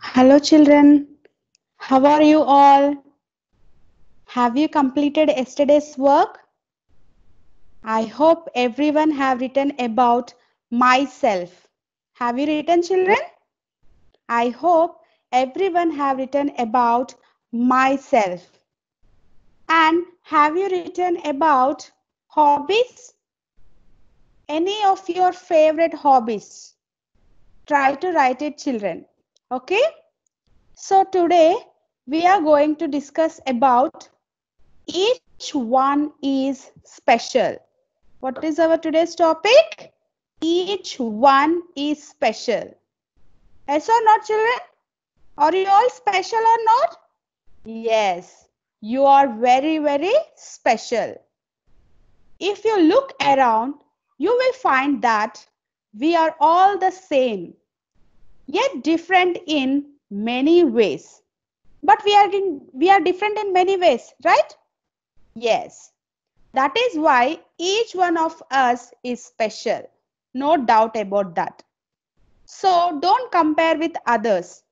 Hello, children. How are you all? Have you completed yesterday's work? I hope everyone have written about myself. Have you written, children? I hope everyone have written about myself. And have you written about hobbies? Any of your favorite hobbies? Try to write it, children. Okay. So today we are going to discuss about each one is special. What is our today's topic? Each one is special. Yes or not children? Are you all special or not? Yes, you are very, very special. If you look around, you will find that we are all the same yet different in many ways. But we are, in, we are different in many ways, right? Yes. That is why each one of us is special. No doubt about that. So don't compare with others,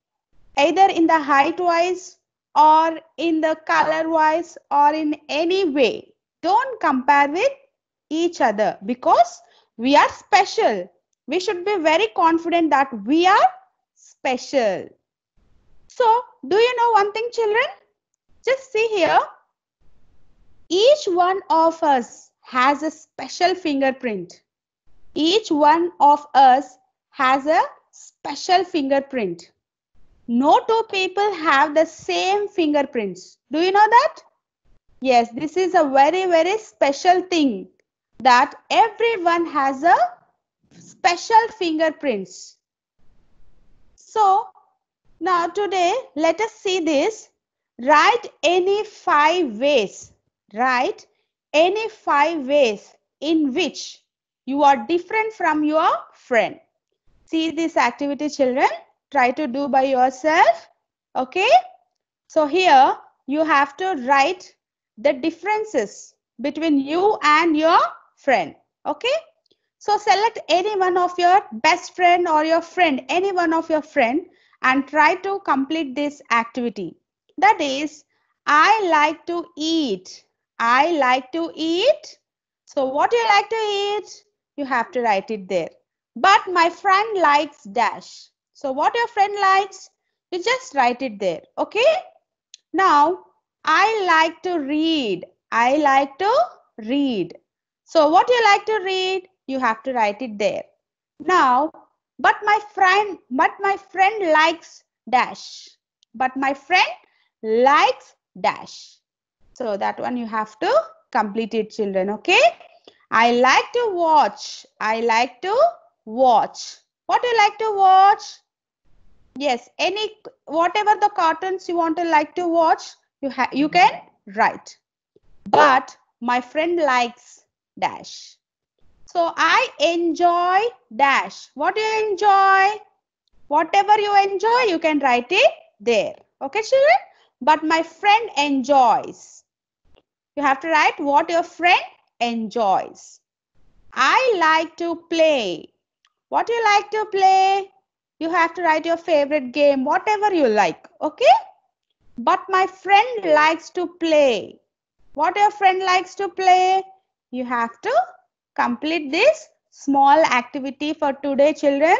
either in the height wise or in the color wise or in any way. Don't compare with each other because we are special. We should be very confident that we are special. So, do you know one thing, children? Just see here. Each one of us has a special fingerprint. Each one of us has a special fingerprint. No two people have the same fingerprints. Do you know that? Yes, this is a very, very special thing that everyone has a special fingerprints. So now today let us see this. Write any five ways. Write any five ways in which you are different from your friend. See this activity children. Try to do by yourself. Okay. So here you have to write the differences between you and your friend. Okay. So select any one of your best friend or your friend, any one of your friend and try to complete this activity. That is, I like to eat. I like to eat. So what you like to eat? You have to write it there. But my friend likes dash. So what your friend likes? You just write it there. Okay. Now, I like to read. I like to read. So what you like to read? you have to write it there now but my friend but my friend likes dash but my friend likes dash so that one you have to complete it children okay i like to watch i like to watch what do you like to watch yes any whatever the cartoons you want to like to watch you have you mm-hmm. can write but my friend likes dash so I enjoy dash. What you enjoy? Whatever you enjoy, you can write it there. Okay, children? But my friend enjoys. You have to write what your friend enjoys. I like to play. What you like to play? You have to write your favorite game, whatever you like. Okay? But my friend likes to play. What your friend likes to play? You have to complete this small activity for today children.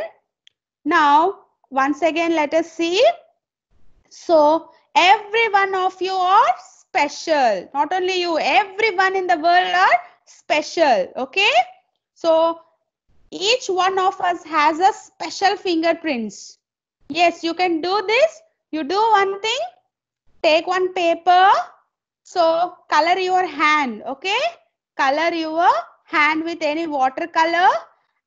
Now once again let us see. So every one of you are special. Not only you, everyone in the world are special. Okay. So each one of us has a special fingerprints. Yes, you can do this. You do one thing. Take one paper. So color your hand. Okay. Color your hand with any watercolor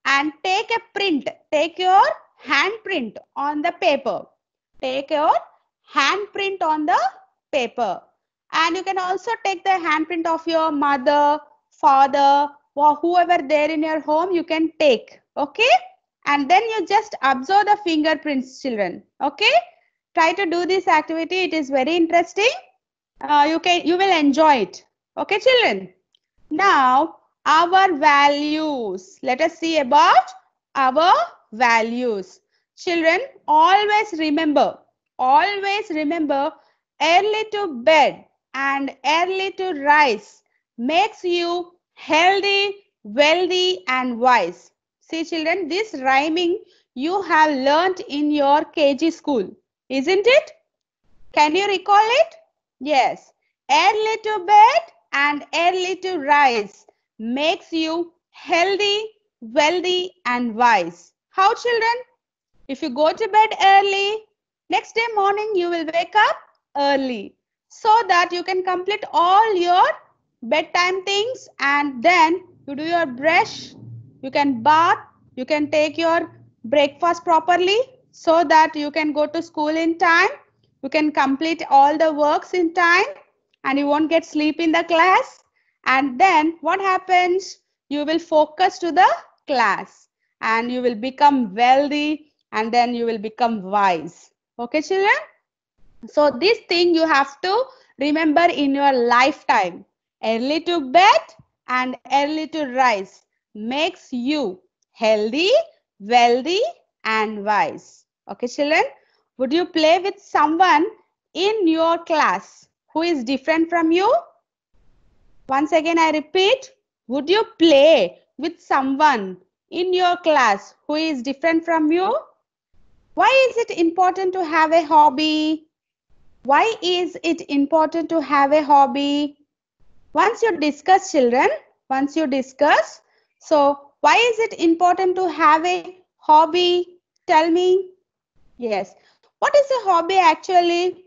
and take a print. Take your hand print on the paper. Take your hand print on the paper. And you can also take the handprint of your mother, father, or whoever there in your home, you can take. Okay? And then you just observe the fingerprints, children. Okay? Try to do this activity. It is very interesting. Uh, you can you will enjoy it. Okay, children. Now our values. Let us see about our values. Children, always remember, always remember early to bed and early to rise makes you healthy, wealthy and wise. See children, this rhyming you have learnt in your KG school, isn't it? Can you recall it? Yes. Early to bed and early to rise makes you healthy, wealthy, and wise. How, children? If you go to bed early, next day morning you will wake up early so that you can complete all your bedtime things and then you do your brush, you can bath, you can take your breakfast properly so that you can go to school in time, you can complete all the works in time and you won't get sleep in the class and then what happens you will focus to the class and you will become wealthy and then you will become wise okay children so this thing you have to remember in your lifetime early to bed and early to rise makes you healthy wealthy and wise okay children would you play with someone in your class who is different from you once again, I repeat, would you play with someone in your class who is different from you? Why is it important to have a hobby? Why is it important to have a hobby? Once you discuss children, once you discuss, so why is it important to have a hobby? Tell me. Yes. What is a hobby actually?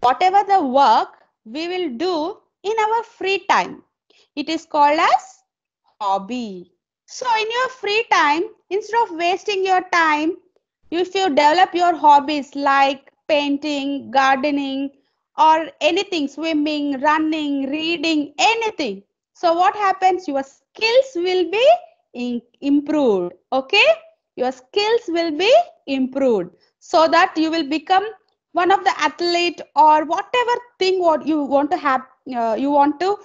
Whatever the work we will do in our free time. It is called as hobby. So in your free time, instead of wasting your time, if you develop your hobbies like painting, gardening, or anything, swimming, running, reading, anything. So what happens? Your skills will be improved. Okay? Your skills will be improved so that you will become one of the athlete or whatever thing what you want to have uh, you want to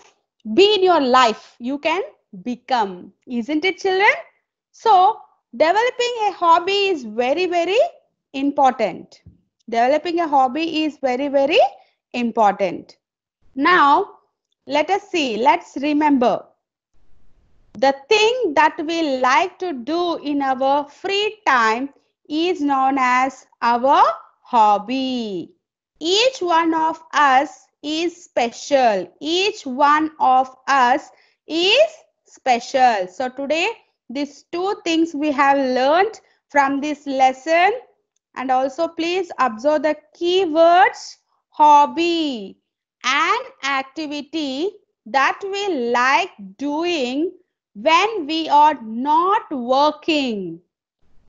be in your life you can become isn't it children so developing a hobby is very very important developing a hobby is very very important now let us see let's remember the thing that we like to do in our free time is known as our hobby each one of us is special. Each one of us is special. So today these two things we have learned from this lesson and also please observe the keywords hobby and activity that we like doing when we are not working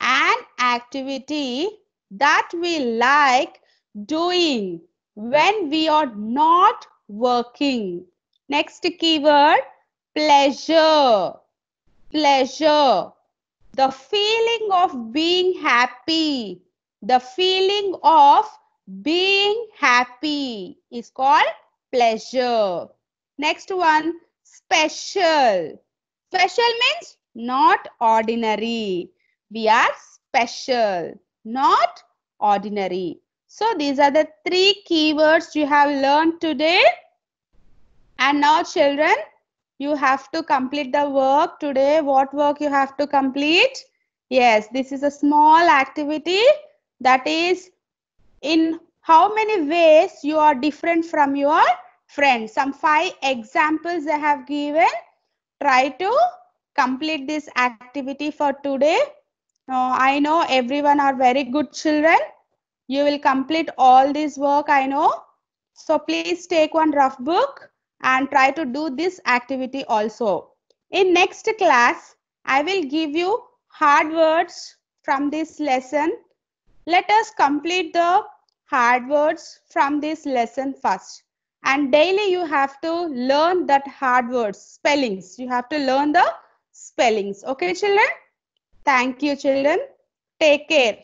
an activity that we like doing when we are not working. Next keyword, pleasure. Pleasure. The feeling of being happy. The feeling of being happy is called pleasure. Next one, special. Special means not ordinary. We are special, not ordinary. So these are the three keywords you have learned today. And now children, you have to complete the work today. What work you have to complete? Yes, this is a small activity that is in how many ways you are different from your friends. Some five examples I have given. Try to complete this activity for today. Now, uh, I know everyone are very good children you will complete all this work, I know. So please take one rough book and try to do this activity also. In next class, I will give you hard words from this lesson. Let us complete the hard words from this lesson first. And daily you have to learn that hard words, spellings. You have to learn the spellings. Okay, children? Thank you, children. Take care.